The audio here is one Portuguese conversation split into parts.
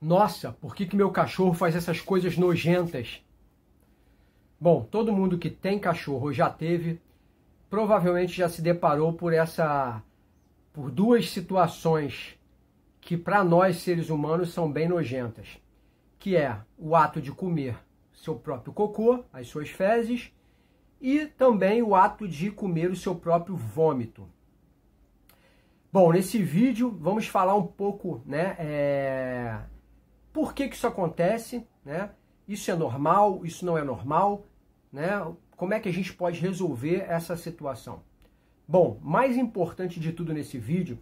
Nossa, por que, que meu cachorro faz essas coisas nojentas? Bom, todo mundo que tem cachorro ou já teve, provavelmente já se deparou por essa por duas situações que para nós seres humanos são bem nojentas, que é o ato de comer seu próprio cocô, as suas fezes, e também o ato de comer o seu próprio vômito. Bom, nesse vídeo vamos falar um pouco, né, é por que, que isso acontece? Né? Isso é normal? Isso não é normal? Né? Como é que a gente pode resolver essa situação? Bom, mais importante de tudo nesse vídeo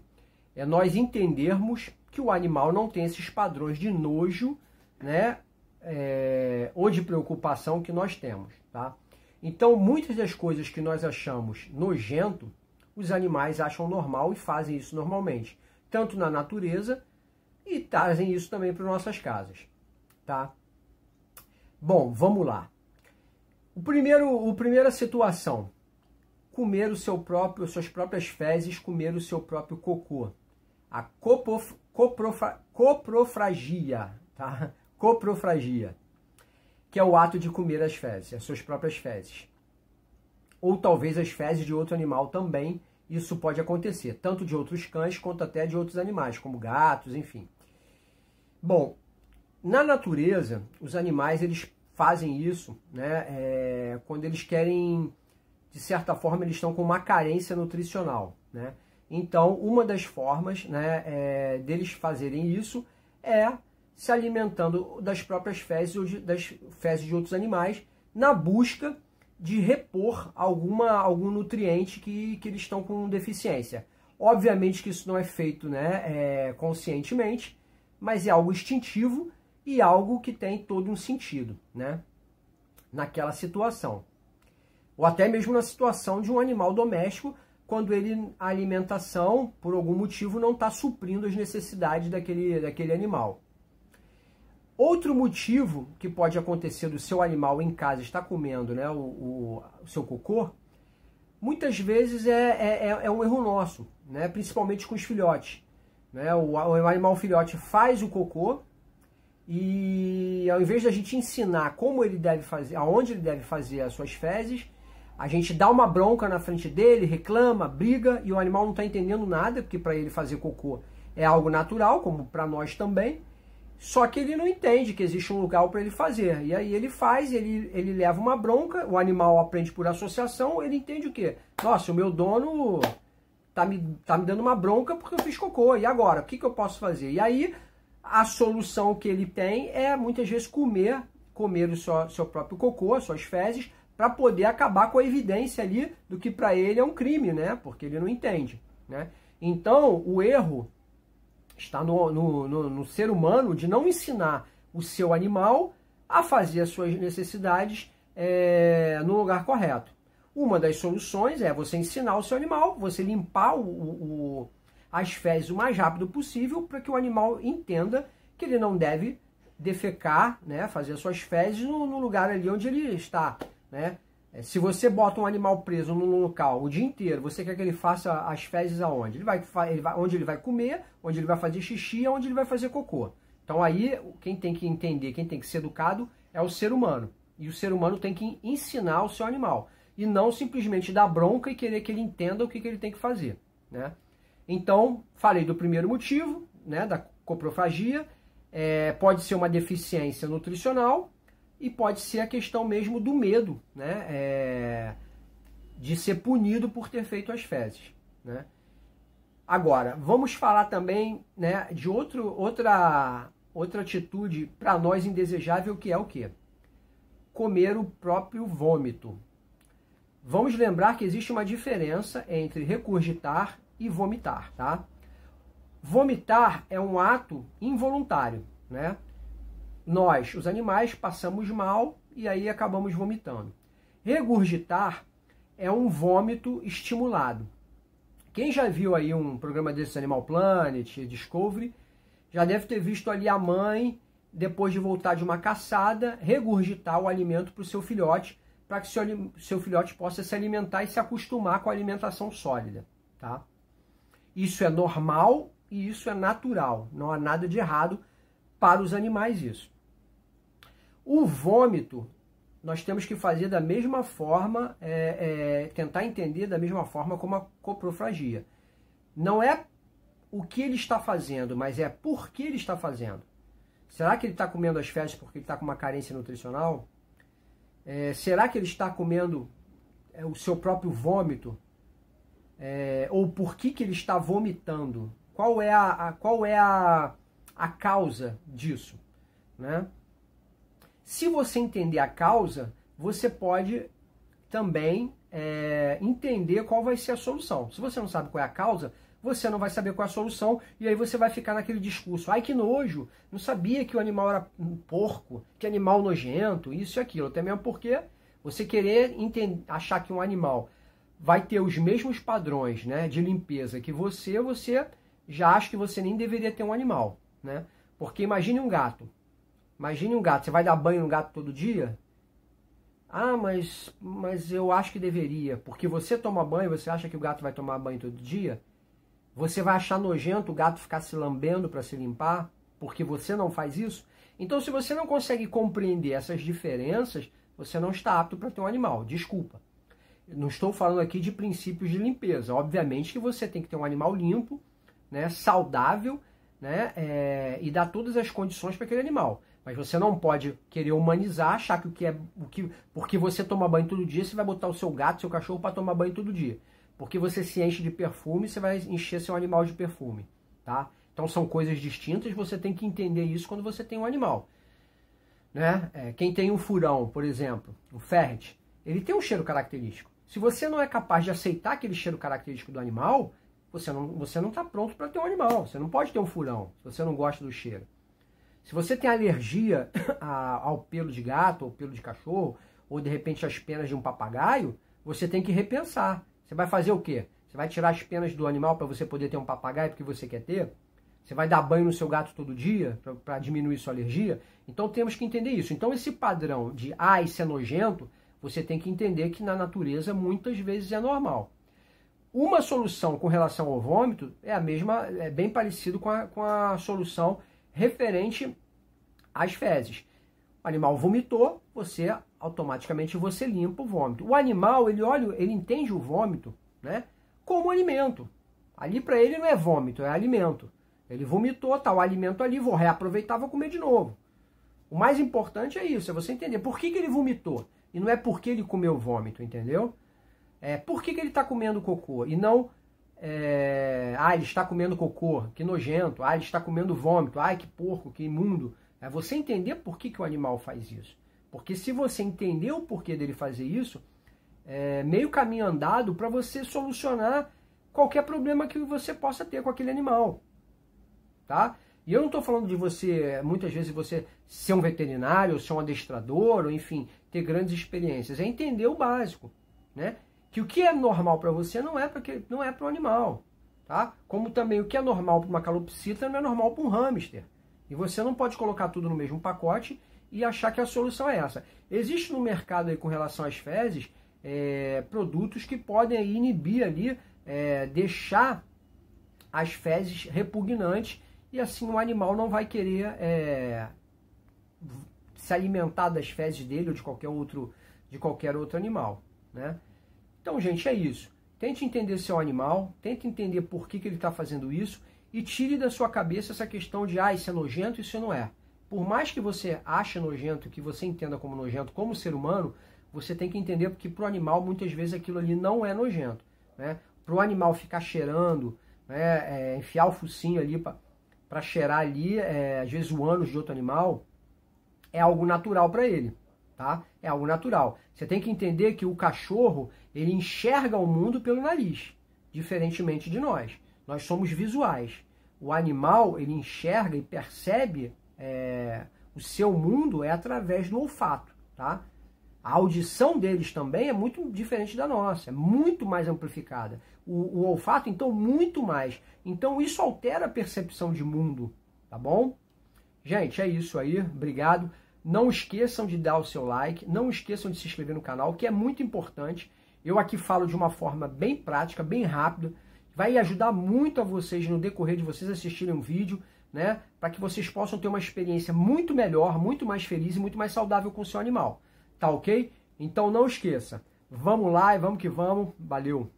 é nós entendermos que o animal não tem esses padrões de nojo né, é, ou de preocupação que nós temos. Tá? Então, muitas das coisas que nós achamos nojento, os animais acham normal e fazem isso normalmente, tanto na natureza e trazem isso também para nossas casas, tá? Bom, vamos lá. O primeiro, o primeira situação, comer o seu próprio, suas próprias fezes, comer o seu próprio cocô. A copof, coprofra, coprofragia, tá? Coprofragia, que é o ato de comer as fezes, as suas próprias fezes. Ou talvez as fezes de outro animal também, isso pode acontecer, tanto de outros cães quanto até de outros animais, como gatos, enfim. Bom, na natureza, os animais eles fazem isso né, é, quando eles querem, de certa forma, eles estão com uma carência nutricional. Né? Então, uma das formas né, é, deles fazerem isso é se alimentando das próprias fezes ou de, das fezes de outros animais na busca de repor alguma, algum nutriente que, que eles estão com deficiência. Obviamente que isso não é feito né, é, conscientemente, mas é algo instintivo e algo que tem todo um sentido, né? Naquela situação. Ou até mesmo na situação de um animal doméstico, quando ele, a alimentação, por algum motivo, não está suprindo as necessidades daquele, daquele animal. Outro motivo que pode acontecer do seu animal em casa estar comendo né, o, o, o seu cocô, muitas vezes é, é, é, é um erro nosso, né, principalmente com os filhotes. Né? O, o animal filhote faz o cocô e ao invés da gente ensinar como ele deve fazer, aonde ele deve fazer as suas fezes, a gente dá uma bronca na frente dele, reclama, briga e o animal não está entendendo nada, porque para ele fazer cocô é algo natural, como para nós também. Só que ele não entende que existe um lugar para ele fazer. E aí ele faz, ele, ele leva uma bronca, o animal aprende por associação, ele entende o quê? Nossa, o meu dono tá me, tá me dando uma bronca porque eu fiz cocô. E agora? O que, que eu posso fazer? E aí, a solução que ele tem é muitas vezes comer, comer o seu, seu próprio cocô, suas fezes, para poder acabar com a evidência ali do que para ele é um crime, né? Porque ele não entende, né? Então, o erro está no, no, no, no ser humano de não ensinar o seu animal a fazer as suas necessidades é, no lugar correto. Uma das soluções é você ensinar o seu animal, você limpar o, o, as fezes o mais rápido possível para que o animal entenda que ele não deve defecar, né, fazer suas fezes no, no lugar ali onde ele está, né? É, se você bota um animal preso num local o dia inteiro, você quer que ele faça as fezes aonde? Ele vai, ele vai, onde ele vai comer, onde ele vai fazer xixi, onde ele vai fazer cocô. Então aí, quem tem que entender, quem tem que ser educado é o ser humano. E o ser humano tem que ensinar o seu animal e não simplesmente dar bronca e querer que ele entenda o que, que ele tem que fazer. Né? Então, falei do primeiro motivo, né, da coprofagia, é, pode ser uma deficiência nutricional e pode ser a questão mesmo do medo né, é, de ser punido por ter feito as fezes. Né? Agora, vamos falar também né, de outro, outra, outra atitude para nós indesejável que é o quê? Comer o próprio vômito. Vamos lembrar que existe uma diferença entre recurgitar e vomitar, tá? Vomitar é um ato involuntário, né? Nós, os animais, passamos mal e aí acabamos vomitando. Regurgitar é um vômito estimulado. Quem já viu aí um programa desse Animal Planet, Discovery, já deve ter visto ali a mãe, depois de voltar de uma caçada, regurgitar o alimento para o seu filhote para que seu, seu filhote possa se alimentar e se acostumar com a alimentação sólida, tá? Isso é normal e isso é natural, não há nada de errado para os animais isso. O vômito nós temos que fazer da mesma forma, é, é, tentar entender da mesma forma como a coprofragia. Não é o que ele está fazendo, mas é por que ele está fazendo. Será que ele está comendo as fezes porque ele está com uma carência nutricional? É, será que ele está comendo é, o seu próprio vômito? É, ou por que, que ele está vomitando? Qual é a, a qual é a, a causa disso? Né? Se você entender a causa, você pode também é, entender qual vai ser a solução. Se você não sabe qual é a causa, você não vai saber qual é a solução e aí você vai ficar naquele discurso. Ai que nojo, não sabia que o animal era um porco, que animal nojento, isso e aquilo. Até mesmo porque você querer entender, achar que um animal vai ter os mesmos padrões né, de limpeza que você, você já acha que você nem deveria ter um animal. Né? Porque imagine um gato. Imagine um gato, você vai dar banho no gato todo dia? Ah, mas, mas eu acho que deveria. Porque você toma banho, você acha que o gato vai tomar banho todo dia? Você vai achar nojento o gato ficar se lambendo para se limpar, porque você não faz isso? Então, se você não consegue compreender essas diferenças, você não está apto para ter um animal. Desculpa. Eu não estou falando aqui de princípios de limpeza. Obviamente que você tem que ter um animal limpo, né, saudável, né, é, e dar todas as condições para aquele animal. Mas você não pode querer humanizar, achar que o que é o que, porque você toma banho todo dia, você vai botar o seu gato, seu cachorro para tomar banho todo dia. Porque você se enche de perfume, você vai encher seu animal de perfume, tá? Então são coisas distintas, você tem que entender isso quando você tem um animal. Né? É, quem tem um furão, por exemplo, um ferret, ele tem um cheiro característico. Se você não é capaz de aceitar aquele cheiro característico do animal, você não está você não tá pronto para ter um animal. Você não pode ter um furão se você não gosta do cheiro. Se você tem alergia a, ao pelo de gato ou pelo de cachorro, ou de repente às penas de um papagaio, você tem que repensar. Você vai fazer o quê? Você vai tirar as penas do animal para você poder ter um papagaio porque você quer ter? Você vai dar banho no seu gato todo dia para diminuir sua alergia? Então temos que entender isso. Então esse padrão de ah, isso é nojento, você tem que entender que na natureza muitas vezes é normal. Uma solução com relação ao vômito é a mesma, é bem parecido com a, com a solução referente às fezes. O animal vomitou, você automaticamente você limpa o vômito. O animal, ele olha, ele entende o vômito, né, como alimento. Ali para ele não é vômito, é alimento. Ele vomitou, tá o alimento ali, vou reaproveitar, vou comer de novo. O mais importante é isso, é você entender por que, que ele vomitou. E não é porque ele comeu vômito, entendeu? É por que, que ele está comendo cocô e não é, ah, ele está comendo cocô, que nojento, ah, ele está comendo vômito, ai que porco, que imundo. É você entender por que, que o animal faz isso. Porque se você entender o porquê dele fazer isso, é meio caminho andado para você solucionar qualquer problema que você possa ter com aquele animal, tá? E eu não estou falando de você, muitas vezes, você ser um veterinário, ser um adestrador, ou enfim, ter grandes experiências. É entender o básico, né? Que o que é normal para você não é para não é para o animal, tá? Como também o que é normal para uma calopsita não é normal para um hamster. E você não pode colocar tudo no mesmo pacote e achar que a solução é essa. Existe no mercado aí com relação às fezes é, produtos que podem aí, inibir ali, é, deixar as fezes repugnantes e assim o animal não vai querer é, se alimentar das fezes dele ou de qualquer outro de qualquer outro animal, né? Então, gente, é isso. Tente entender seu animal, tente entender por que, que ele está fazendo isso e tire da sua cabeça essa questão de ah, isso é nojento, isso não é por mais que você ache nojento, que você entenda como nojento, como ser humano, você tem que entender porque para o animal muitas vezes aquilo ali não é nojento. Né? Para o animal ficar cheirando, né, é, enfiar o focinho ali para cheirar ali, é, às vezes o ânus de outro animal, é algo natural para ele. Tá? É algo natural. Você tem que entender que o cachorro ele enxerga o mundo pelo nariz, diferentemente de nós. Nós somos visuais. O animal ele enxerga e percebe é, o seu mundo é através do olfato, tá? A audição deles também é muito diferente da nossa, é muito mais amplificada. O, o olfato, então, muito mais. Então, isso altera a percepção de mundo, tá bom? Gente, é isso aí. Obrigado. Não esqueçam de dar o seu like, não esqueçam de se inscrever no canal, que é muito importante. Eu aqui falo de uma forma bem prática, bem rápida. Vai ajudar muito a vocês no decorrer de vocês assistirem um vídeo né? Para que vocês possam ter uma experiência muito melhor, muito mais feliz e muito mais saudável com o seu animal. Tá ok? Então não esqueça. Vamos lá e vamos que vamos. Valeu!